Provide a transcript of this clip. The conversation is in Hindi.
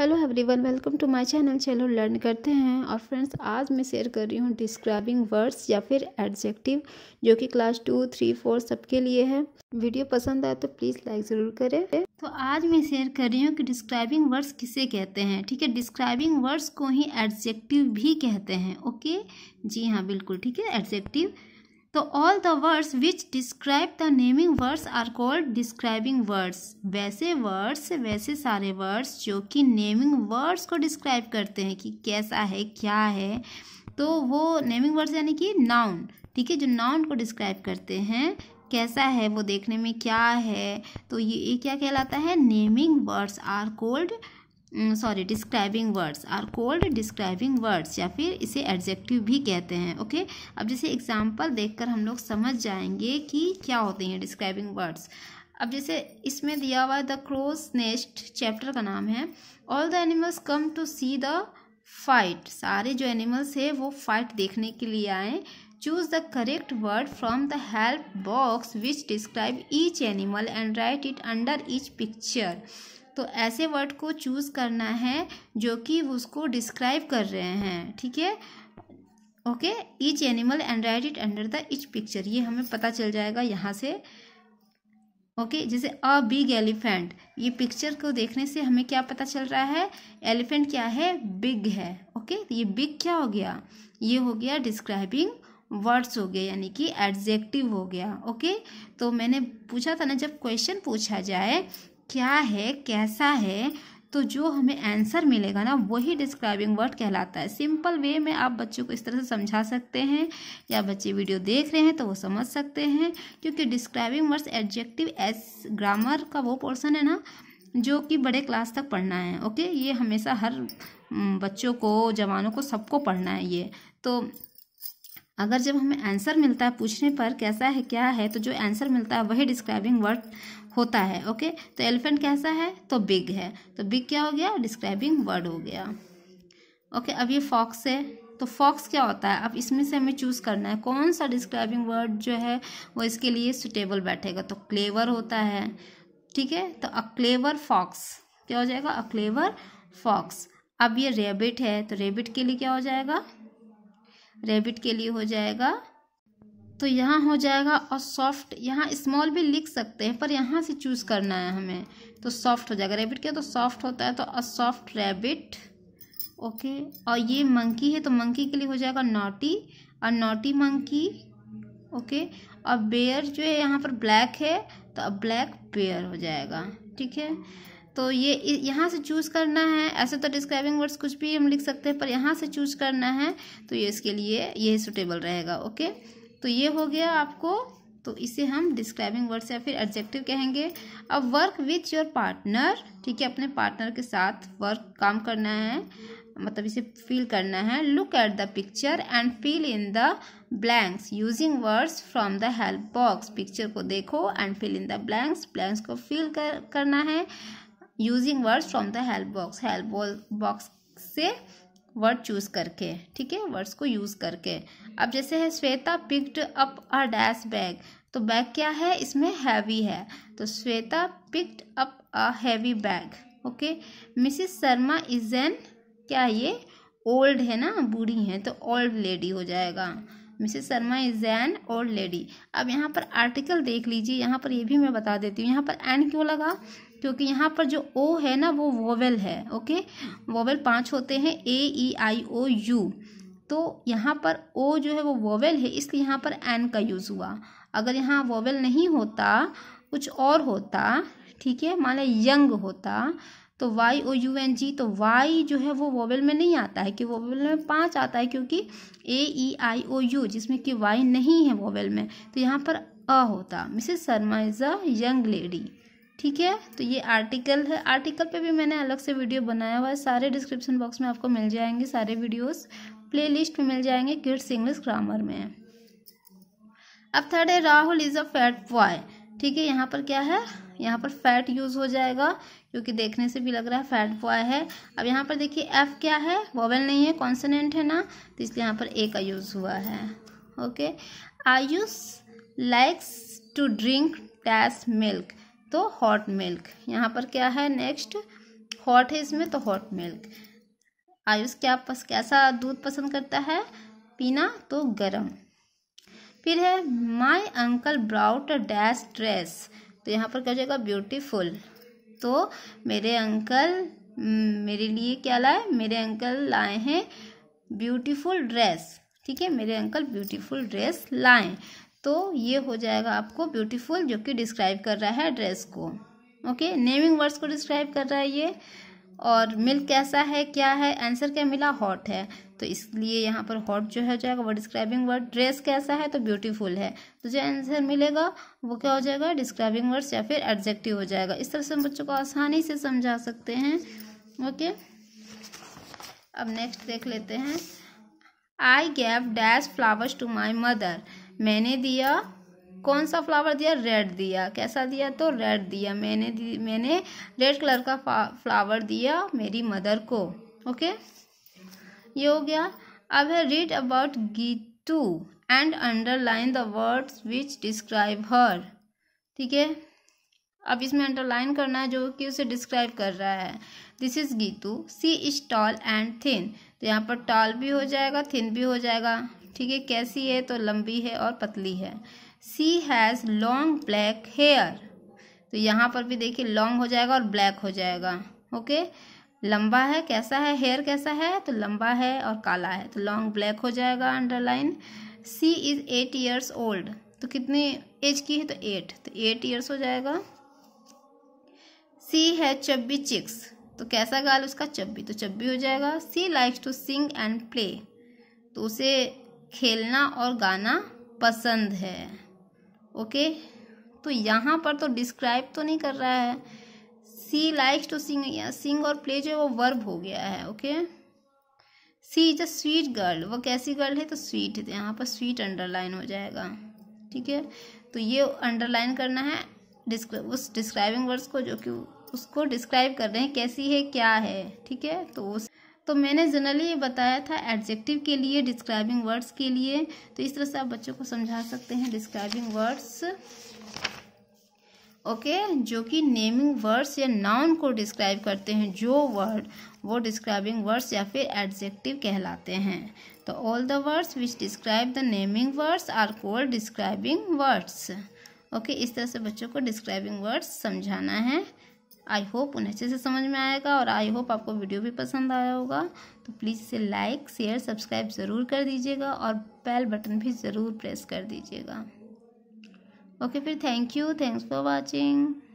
Hello everyone welcome to my channel चलो लर्न करते हैं और फ्रेंड्स आज मैं शेयर कर रही हूँ डिस्क्राइबिंग वर्ड्स या फिर एडजेक्टिव जो कि क्लास टू थ्री फोर सबके लिए है वीडियो पसंद आए तो प्लीज़ लाइक ज़रूर करें तो आज मैं शेयर कर रही हूँ कि डिस्क्राइबिंग वर्ड्स किसे कहते हैं ठीक है डिस्क्राइबिंग वर्ड्स को ही एडजेक्टिव भी कहते हैं ओके जी हाँ बिल्कुल ठीक है एडजेक्टिव तो all the words which describe the naming words are called describing words वैसे वर्ड्स वैसे सारे वर्ड्स जो कि नेमिंग वर्ड्स को डिस्क्राइब करते हैं कि कैसा है क्या है तो वो नेमिंग वर्ड्स यानी कि नाउन ठीक है जो नाउन को डिस्क्राइब करते हैं कैसा है वो देखने में क्या है तो ये, ये क्या कहलाता है naming words are called sorry describing words are called describing words या फिर इसे एडजेक्टिव भी कहते हैं ओके अब जैसे एग्जाम्पल देखकर हम लोग समझ जाएंगे कि क्या होते हैं डिस्क्राइबिंग वर्ड्स अब जैसे इसमें दिया हुआ द क्रोज नेस्ट चैप्टर का नाम है all the animals come to see the fight सारे जो एनिमल्स है वो फाइट देखने के लिए आए choose the correct word from the help box which describe each animal and write it under each picture तो ऐसे वर्ड को चूज़ करना है जो कि उसको डिस्क्राइब कर रहे हैं ठीक है okay each animal and write it under the each picture ये हमें पता चल जाएगा यहाँ से ओके okay, जैसे अ बिग एलिफेंट ये पिक्चर को देखने से हमें क्या पता चल रहा है एलिफेंट क्या है बिग है ओके okay? तो ये बिग क्या हो गया ये हो गया डिस्क्राइबिंग वर्ड्स हो गया यानी कि एडजेक्टिव हो गया ओके okay? तो मैंने पूछा था ना जब क्वेश्चन पूछा जाए क्या है कैसा है तो जो हमें आंसर मिलेगा ना वही डिस्क्राइबिंग वर्ड कहलाता है सिंपल वे में आप बच्चों को इस तरह से समझा सकते हैं या बच्चे वीडियो देख रहे हैं तो वो समझ सकते हैं क्योंकि describing words adjectives grammar का वो पोर्सन है ना जो कि बड़े क्लास तक पढ़ना है ओके ये हमेशा हर बच्चों को जवानों को सबको पढ़ना है ये तो अगर जब हमें आंसर मिलता है पूछने पर कैसा है क्या है तो जो आंसर मिलता है वही डिस्क्राइबिंग वर्ड होता है ओके तो एलिफेंट कैसा है तो बिग है तो बिग क्या हो गया डिस्क्राइबिंग वर्ड हो गया ओके अब ये फॉक्स है तो फॉक्स क्या होता है अब इसमें से हमें चूज़ करना है कौन सा डिस्क्राइबिंग वर्ड जो है वो इसके लिए सुटेबल बैठेगा तो क्लेवर होता है ठीक है तो अ क्लेवर फॉक्स क्या हो जाएगा अ क्लेवर फॉक्स अब ये रेबिट है तो रेबिट के लिए क्या हो जाएगा रेबिट के लिए हो जाएगा तो यहाँ हो जाएगा और सॉफ्ट यहाँ स्मॉल भी लिख सकते हैं पर यहाँ से चूज़ करना है हमें तो सॉफ्ट हो जाएगा रैबिट क्या तो सॉफ्ट होता है तो अ सॉफ्ट रैबिट ओके और ये मंकी है तो मंकी के लिए हो जाएगा naughty a naughty monkey okay और बेयर जो है यहाँ पर ब्लैक है तो अब ब्लैक बेयर हो जाएगा ठीक है तो ये यहाँ से चूज़ करना है ऐसे तो डिस्क्राइबिंग वर्ड्स कुछ भी हम लिख सकते हैं पर यहाँ से चूज़ करना है तो ये इसके लिए ये सुटेबल रहेगा ओके तो ये हो गया आपको तो इसे हम डिस्क्राइबिंग वर्ड्स या फिर एडजेक्टिव कहेंगे अब वर्क विथ योर पार्टनर ठीक है अपने पार्टनर के साथ वर्क काम करना है मतलब इसे फील करना है look at the picture and fill in the blanks using words from the help box picture को देखो and fill in the blanks blanks को फील कर, करना है using words from the help box help box से वर्ड चूज़ करके ठीक है वर्ड्स को यूज़ करके अब जैसे है Shweta picked up a dash bag तो बैग क्या है इसमें हैवी है तो Shweta picked up a heavy bag okay Mrs Sharma is an क्या ये ओल्ड है ना बूढ़ी है तो ओल्ड लेडी हो जाएगा Mrs Sharma is an old lady अब यहाँ पर आर्टिकल देख लीजिए यहाँ पर ये भी मैं बता देती हूँ यहाँ पर एन क्यों लगा क्योंकि यहाँ पर जो ओ है ना वो वोवेल है ओके वोवेल पांच होते हैं ए ई आई ओ यू तो यहाँ पर ओ जो है वो वोवेल है इसलिए यहाँ पर एन का यूज़ हुआ अगर यहाँ वोवेल नहीं होता कुछ और होता ठीक है मान लें यंग होता तो Y O U N G तो वाई जो है वो वोवेल में नहीं आता है कि वोवेल में पाँच आता है क्योंकि ए ई आई ओ यू जिसमें कि वाई नहीं है वोवेल में तो यहाँ पर अ होता Mrs Sharma is a young lady ठीक है तो ये आर्टिकल है आर्टिकल पे भी मैंने अलग से वीडियो बनाया हुआ है सारे डिस्क्रिप्शन बॉक्स में आपको मिल जाएंगे सारे वीडियोस प्लेलिस्ट में मिल जाएंगे किड्स इंग्लिश ग्रामर में अब थर्ड है Rahul is a fat boy ठीक है यहाँ पर क्या है यहाँ पर फैट यूज़ हो जाएगा क्योंकि देखने से भी लग रहा है फैट बॉय है अब यहाँ पर देखिए एफ क्या है वोवेल नहीं है कॉन्सनेंट है ना तो इसलिए यहाँ पर ए का यूज़ हुआ है okay Ayush likes to drink dash milk तो हॉट मिल्क यहाँ पर क्या है नेक्स्ट हॉट है इसमें तो हॉट मिल्क आयुष क्या पस कैसा दूध पसंद करता है पीना तो गरम फिर है my uncle brought dash dress तो यहाँ पर क्या जाएगा ब्यूटीफुल तो मेरे अंकल मेरे लिए क्या लाए मेरे अंकल लाए हैं ब्यूटीफुल ड्रेस ठीक है मेरे अंकल ब्यूटीफुल ड्रेस लाए तो ये हो जाएगा आपको ब्यूटीफुल जो कि डिस्क्राइब कर रहा है ड्रेस को ओके नेमिंग वर्ड्स को डिस्क्राइब कर रहा है ये और मिल्क कैसा है क्या है आंसर क्या मिला हॉट है तो इसलिए यहाँ पर हॉट जो है जाएगा वो डिस्क्राइबिंग वर्ड ड्रेस कैसा है तो ब्यूटीफुल है तो जो आंसर मिलेगा वो क्या हो जाएगा डिस्क्राइबिंग वर्ड्स या फिर एडजेक्टिव हो जाएगा इस तरह से हम बच्चों को आसानी से समझा सकते हैं ओके अब नेक्स्ट देख लेते हैं I gave dash flowers to my mother मैंने दिया कौन सा फ्लावर दिया रेड दिया कैसा दिया तो रेड दिया मैंने दिया, मैंने रेड कलर का फ्लावर दिया मेरी मदर को ओके ये हो गया अब है read about Geetu and underline the words which describe her ठीक है अब इसमें अंडरलाइन करना है जो कि उसे डिस्क्राइब कर रहा है this is Geetu she is tall and thin तो यहाँ पर टॉल भी हो जाएगा थिन भी हो जाएगा ठीक है कैसी है तो लंबी है और पतली है she has long black hair तो यहाँ पर भी देखिए लॉन्ग हो जाएगा और ब्लैक हो जाएगा ओके लंबा है कैसा है हेयर कैसा है तो लंबा है और काला है तो लॉन्ग ब्लैक हो जाएगा underline she is eight years old तो कितनी एज की है तो एट तो एट ईयर्स हो जाएगा सी है चब्बी चिक्स तो कैसा गाल उसका चब्बी तो चब्बी हो जाएगा she likes to sing and play तो उसे खेलना और गाना पसंद है ओके तो यहाँ पर तो डिस्क्राइब तो नहीं कर रहा है सी लाइक्स टू सिंग सिंग और प्ले जो है वो वर्ब हो गया है okay she is a sweet girl वो कैसी गर्ल है तो स्वीट है यहाँ पर स्वीट अंडरलाइन हो जाएगा ठीक है तो ये अंडरलाइन करना है डिस्क्राइब उस डिस्क्राइबिंग वर्ड्स को जो कि उसको डिस्क्राइब कर रहे हैं कैसी है क्या है ठीक है तो उस तो मैंने जनरली ये बताया था एडजेक्टिव के लिए डिस्क्राइबिंग वर्ड्स के लिए तो इस तरह से आप बच्चों को समझा सकते हैं डिस्क्राइबिंग वर्ड्स ओके okay, जो कि नेमिंग वर्ड्स या नाउन को डिस्क्राइब करते हैं जो वर्ड वो डिस्क्राइबिंग वर्ड्स या फिर एडजेक्टिव कहलाते हैं तो all the words which describe the naming words are called describing words okay इस तरह से बच्चों को डिस्क्राइबिंग वर्ड्स समझाना है आई होप उन्हें अच्छे से समझ में आएगा और आई होप आपको वीडियो भी पसंद आया होगा तो प्लीज़ इसे लाइक शेयर सब्सक्राइब ज़रूर कर दीजिएगा और बेल बटन भी ज़रूर प्रेस कर दीजिएगा ओके फिर thank you thanks for watching